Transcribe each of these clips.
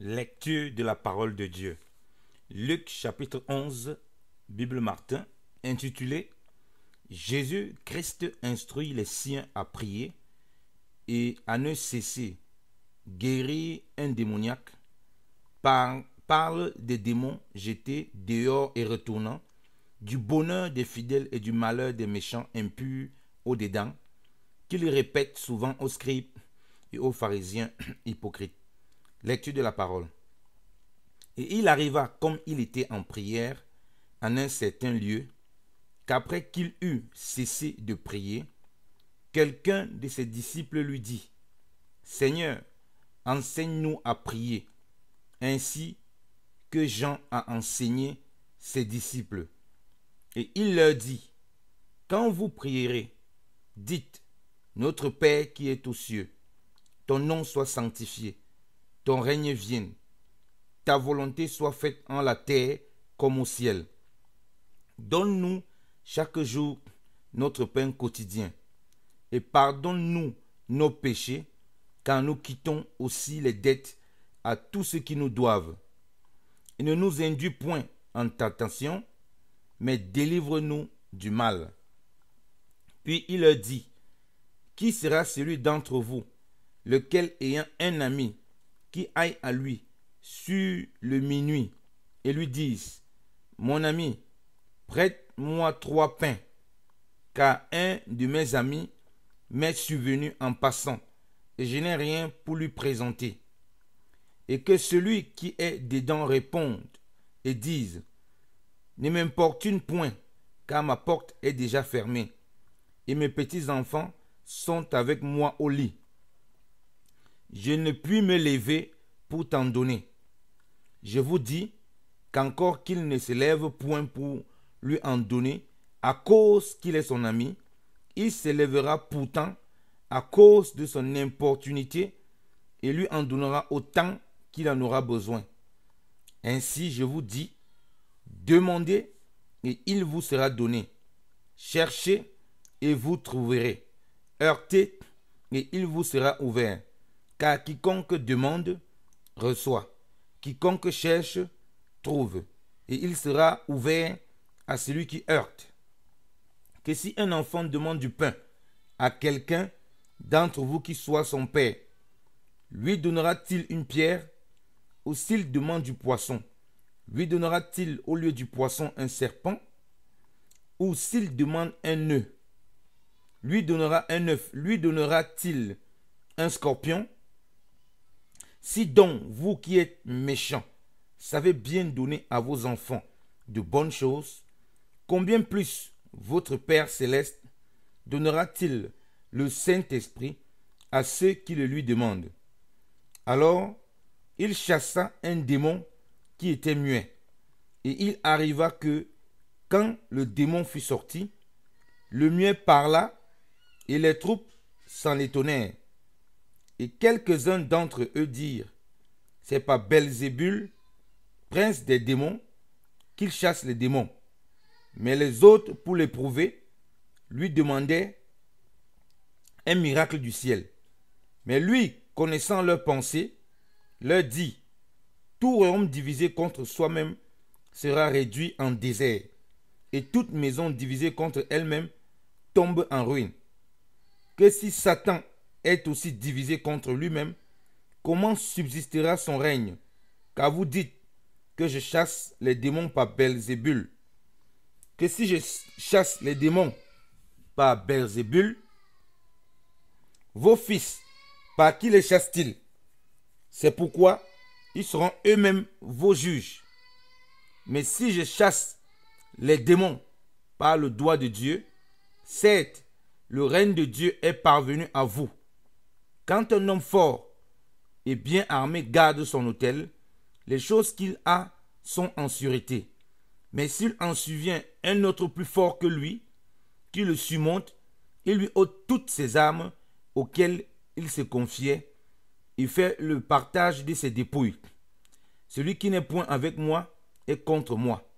Lecture de la parole de Dieu. Luc chapitre 11, Bible Martin, intitulé Jésus Christ instruit les siens à prier et à ne cesser, guérir un démoniaque, parle des démons jetés dehors et retournant, du bonheur des fidèles et du malheur des méchants impurs au-dedans, qu'il répète souvent aux scribes et aux pharisiens hypocrites. Lecture de la parole. Et il arriva, comme il était en prière, en un certain lieu, qu'après qu'il eut cessé de prier, quelqu'un de ses disciples lui dit, Seigneur, enseigne-nous à prier, ainsi que Jean a enseigné ses disciples. Et il leur dit, Quand vous prierez, dites, Notre Père qui est aux cieux, ton nom soit sanctifié, ton règne vienne, ta volonté soit faite en la terre comme au ciel. Donne-nous chaque jour notre pain quotidien et pardonne-nous nos péchés, car nous quittons aussi les dettes à tous ceux qui nous doivent. Et ne nous induis point en ta tentation, mais délivre-nous du mal. Puis il leur dit, Qui sera celui d'entre vous, lequel ayant un ami, qui aille à lui sur le minuit et lui disent, Mon ami, prête-moi trois pains, car un de mes amis m'est survenu en passant, et je n'ai rien pour lui présenter. Et que celui qui est dedans réponde et dise, Ne une point, car ma porte est déjà fermée, et mes petits-enfants sont avec moi au lit je ne puis me lever pour t'en donner. Je vous dis qu'encore qu'il ne se lève point pour lui en donner, à cause qu'il est son ami, il s'élèvera pourtant à cause de son importunité et lui en donnera autant qu'il en aura besoin. Ainsi, je vous dis, demandez et il vous sera donné. Cherchez et vous trouverez. Heurtez et il vous sera ouvert car quiconque demande, reçoit, quiconque cherche, trouve, et il sera ouvert à celui qui heurte. Que si un enfant demande du pain à quelqu'un d'entre vous qui soit son père, lui donnera-t-il une pierre Ou s'il demande du poisson, lui donnera-t-il au lieu du poisson un serpent Ou s'il demande un œuf, lui donnera un œuf, lui donnera-t-il un scorpion si donc vous qui êtes méchants savez bien donner à vos enfants de bonnes choses, combien plus votre Père céleste donnera-t-il le Saint-Esprit à ceux qui le lui demandent Alors il chassa un démon qui était muet, et il arriva que, quand le démon fut sorti, le muet parla, et les troupes s'en étonnèrent. Et quelques-uns d'entre eux dirent, c'est pas Belzébul, prince des démons, qu'il chasse les démons. Mais les autres, pour l'éprouver, lui demandaient un miracle du ciel. Mais lui, connaissant leurs pensées, leur dit, tout royaume divisé contre soi-même sera réduit en désert, et toute maison divisée contre elle-même tombe en ruine. Que si Satan est aussi divisé contre lui-même, comment subsistera son règne Car vous dites que je chasse les démons par Belzébul. Que si je chasse les démons par Belzébul, vos fils, par qui les chassent-ils C'est pourquoi ils seront eux-mêmes vos juges. Mais si je chasse les démons par le doigt de Dieu, certes, le règne de Dieu est parvenu à vous. Quand un homme fort et bien armé garde son hôtel, les choses qu'il a sont en sûreté. Mais s'il en survient un autre plus fort que lui, qui le surmonte, il lui ôte toutes ses armes auxquelles il se confiait et fait le partage de ses dépouilles. Celui qui n'est point avec moi est contre moi.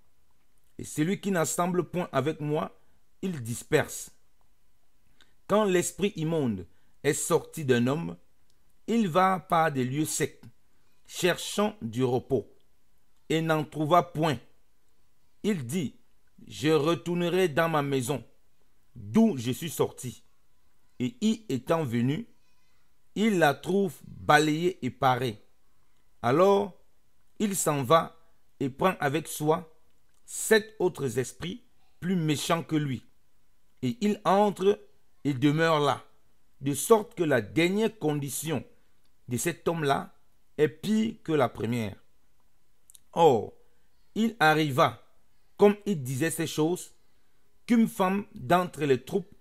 Et celui qui n'assemble point avec moi, il disperse. Quand l'esprit immonde est sorti d'un homme, il va par des lieux secs, cherchant du repos, et n'en trouva point. Il dit, je retournerai dans ma maison, d'où je suis sorti. Et y étant venu, il la trouve balayée et parée. Alors, il s'en va et prend avec soi sept autres esprits plus méchants que lui. Et il entre et demeure là de sorte que la dernière condition de cet homme-là est pire que la première. Or, il arriva, comme il disait ces choses, qu'une femme d'entre les troupes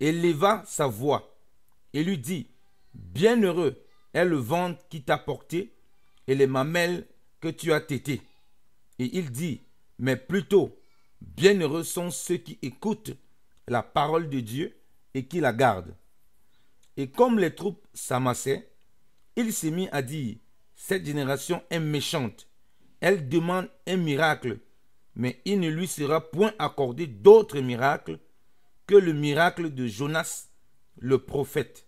éleva sa voix et lui dit, Bienheureux est le vent qui t'a porté et les mamelles que tu as têtées. » Et il dit, mais plutôt, bienheureux sont ceux qui écoutent la parole de Dieu et qui la gardent. Et comme les troupes s'amassaient, il s'est mis à dire, cette génération est méchante, elle demande un miracle, mais il ne lui sera point accordé d'autre miracle que le miracle de Jonas, le prophète.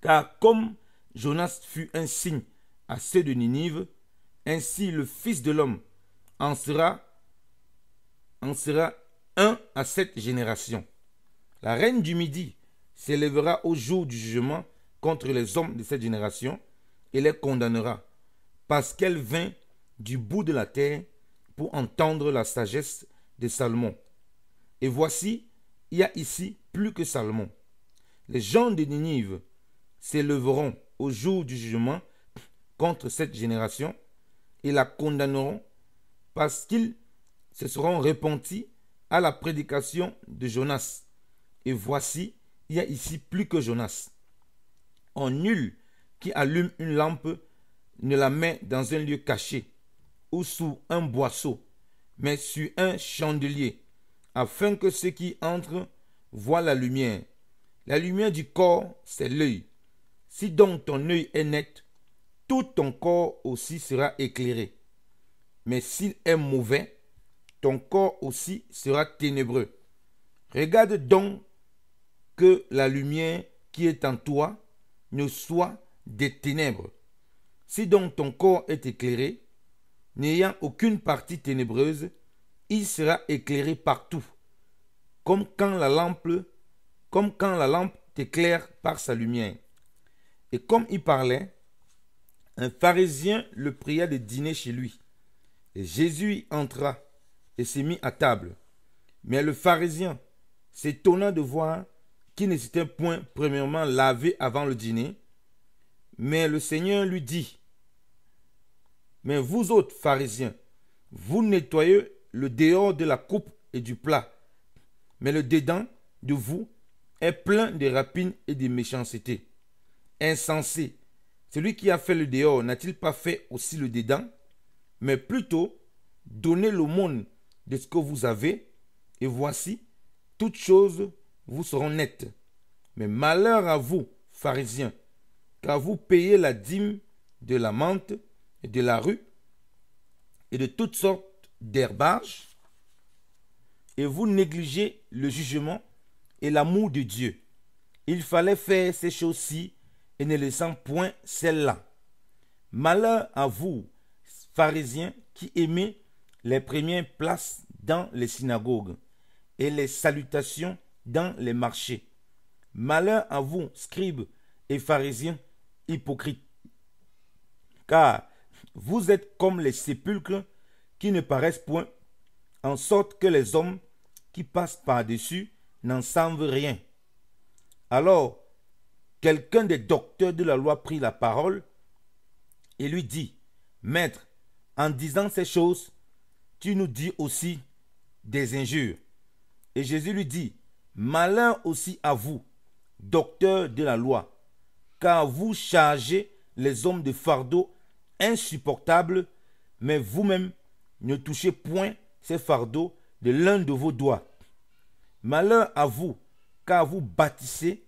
Car comme Jonas fut un signe à ceux de Ninive, ainsi le Fils de l'homme en sera, en sera un à cette génération. La reine du Midi s'élèvera au jour du jugement contre les hommes de cette génération et les condamnera, parce qu'elle vint du bout de la terre pour entendre la sagesse de Salomon. Et voici, il y a ici plus que Salomon. Les gens de Ninive s'élèveront au jour du jugement contre cette génération et la condamneront parce qu'ils se seront repentis à la prédication de Jonas. Et voici, il y a ici plus que Jonas. En nul qui allume une lampe ne la met dans un lieu caché ou sous un boisseau, mais sur un chandelier, afin que ceux qui entrent voient la lumière. La lumière du corps, c'est l'œil. Si donc ton œil est net, tout ton corps aussi sera éclairé. Mais s'il est mauvais, ton corps aussi sera ténébreux. Regarde donc que la lumière qui est en toi ne soit des ténèbres. Si donc ton corps est éclairé, n'ayant aucune partie ténébreuse, il sera éclairé partout, comme quand la lampe, comme quand la lampe t'éclaire par sa lumière. Et comme il parlait, un pharisien le pria de dîner chez lui. Et Jésus entra et s'est mis à table. Mais le pharisien, s'étonna de voir qui n'était point premièrement lavé avant le dîner. Mais le Seigneur lui dit, Mais vous autres pharisiens, vous nettoyez le dehors de la coupe et du plat, mais le dedans de vous est plein de rapines et de méchanceté. Insensé, celui qui a fait le dehors n'a-t-il pas fait aussi le dedans Mais plutôt, donnez monde de ce que vous avez, et voici, toutes choses vous seront nettes. Mais malheur à vous, pharisiens, car vous payez la dîme de la menthe et de la rue et de toutes sortes d'herbages, et vous négligez le jugement et l'amour de Dieu. Il fallait faire ces choses-ci et ne laissant point celles-là. Malheur à vous, pharisiens, qui aimez les premières places dans les synagogues et les salutations dans les marchés. Malheur à vous, scribes et pharisiens hypocrites, car vous êtes comme les sépulcres qui ne paraissent point, en sorte que les hommes qui passent par-dessus n'en savent rien. Alors, quelqu'un des docteurs de la loi prit la parole et lui dit, Maître, en disant ces choses, tu nous dis aussi des injures. Et Jésus lui dit, Malin aussi à vous, docteurs de la loi, car vous chargez les hommes de fardeaux insupportables, mais vous-même ne touchez point ces fardeaux de l'un de vos doigts. Malin à vous, car vous bâtissez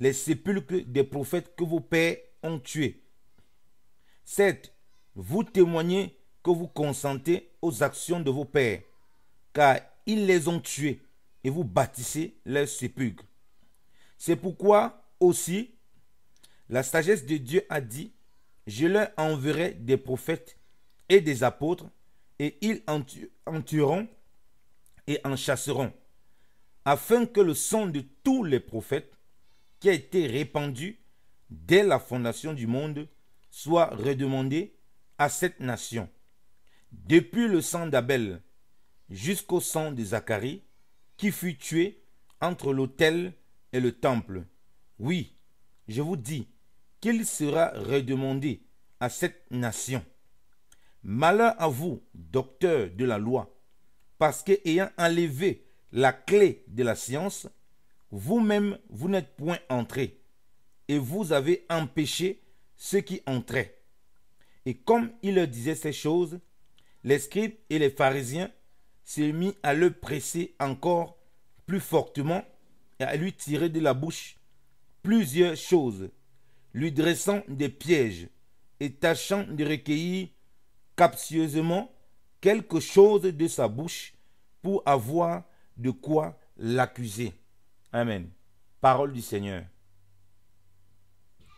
les sépulcres des prophètes que vos pères ont tués. Certes, vous témoignez que vous consentez aux actions de vos pères, car ils les ont tués et vous bâtissez leurs sépulcres. C'est pourquoi aussi la sagesse de Dieu a dit, je leur enverrai des prophètes et des apôtres, et ils en, en tueront et en chasseront, afin que le sang de tous les prophètes qui a été répandu dès la fondation du monde soit redemandé à cette nation, depuis le sang d'Abel jusqu'au sang de Zacharie, qui fut tué entre l'autel et le temple. Oui, je vous dis qu'il sera redemandé à cette nation. Malheur à vous, docteurs de la loi, parce que ayant enlevé la clé de la science, vous-même vous n'êtes point entré, et vous avez empêché ceux qui entraient. Et comme il leur disait ces choses, les scribes et les pharisiens s'est mis à le presser encore plus fortement et à lui tirer de la bouche plusieurs choses, lui dressant des pièges et tâchant de recueillir captieusement quelque chose de sa bouche pour avoir de quoi l'accuser. Amen. Parole du Seigneur.